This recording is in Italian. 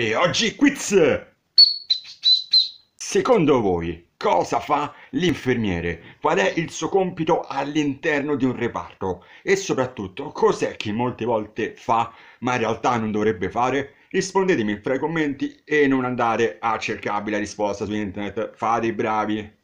E oggi quiz! Secondo voi cosa fa l'infermiere? Qual è il suo compito all'interno di un reparto? E soprattutto cos'è che molte volte fa ma in realtà non dovrebbe fare? Rispondetemi fra i commenti e non andare a cercarvi la risposta su internet. Fate i bravi!